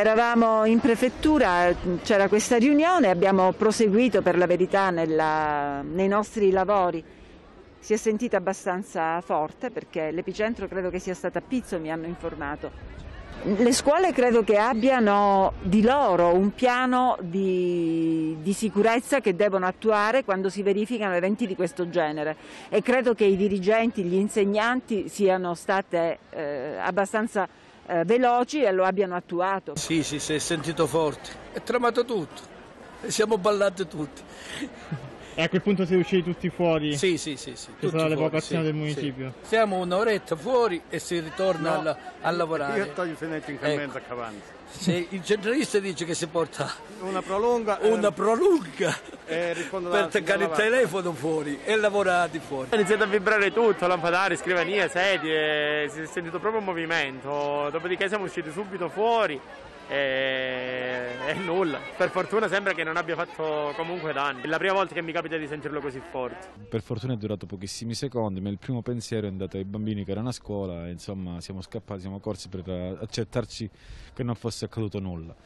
Eravamo in prefettura, c'era questa riunione, abbiamo proseguito per la verità nella, nei nostri lavori. Si è sentita abbastanza forte perché l'epicentro credo che sia stato a Pizzo, mi hanno informato. Le scuole credo che abbiano di loro un piano di, di, sicurezza che devono attuare quando si verificano eventi di questo genere e credo che i dirigenti, gli insegnanti siano state eh, abbastanza eh, veloci e lo abbiano attuato. Sì, sì, si è sentito forte, è tremato tutto, e siamo ballati tutti. E a quel punto siete usciti tutti fuori? Sì, sì, sì. sì C'è stata l'evocazione sì, del municipio? Sì. Siamo un'oretta fuori e si ritorna no, a, a, lavorare. Io taglio i finiti in cammino ecco. a Cavanza. Se il centralista dice che si porta una prolunga, una ehm... prolunga eh, per toccare il telefono fuori e lavorare di fuori. Ha iniziato a vibrare tutto, lampadari, scrivanie, sedie, si è sentito proprio un movimento, dopodiché siamo usciti subito fuori e, e nulla. Per fortuna sembra che non abbia fatto comunque danni. È la prima volta che mi capita di sentirlo così forte. Per fortuna è durato pochissimi secondi, ma il primo pensiero è andato ai bambini che erano a scuola e insomma siamo scappati, siamo corsi per eh, accertarci che non fosse accaduto nulla.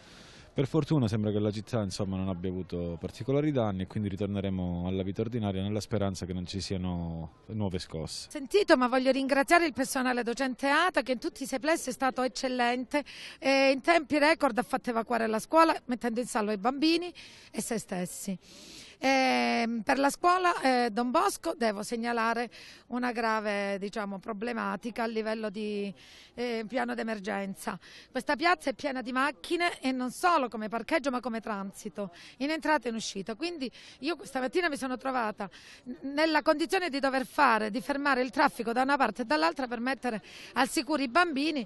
Per fortuna sembra che la città insomma, non abbia avuto particolari danni e quindi ritorneremo alla vita ordinaria nella speranza che non ci siano nuove scosse. Sentito, ma voglio ringraziare il personale docente ATA che in tutti i seplessi è stato eccellente e in tempi record ha fatto evacuare la scuola mettendo in salvo i bambini e se stessi. E ehm, per la scuola eh, Don Bosco devo segnalare una grave diciamo, problematica a livello di eh, piano d'emergenza. Questa piazza è piena di macchine e non solo come parcheggio ma come transito, in entrata e in uscita. Quindi io questa mattina mi sono trovata nella condizione di dover fare, di fermare il traffico da una parte e dall'altra per mettere al sicuro i bambini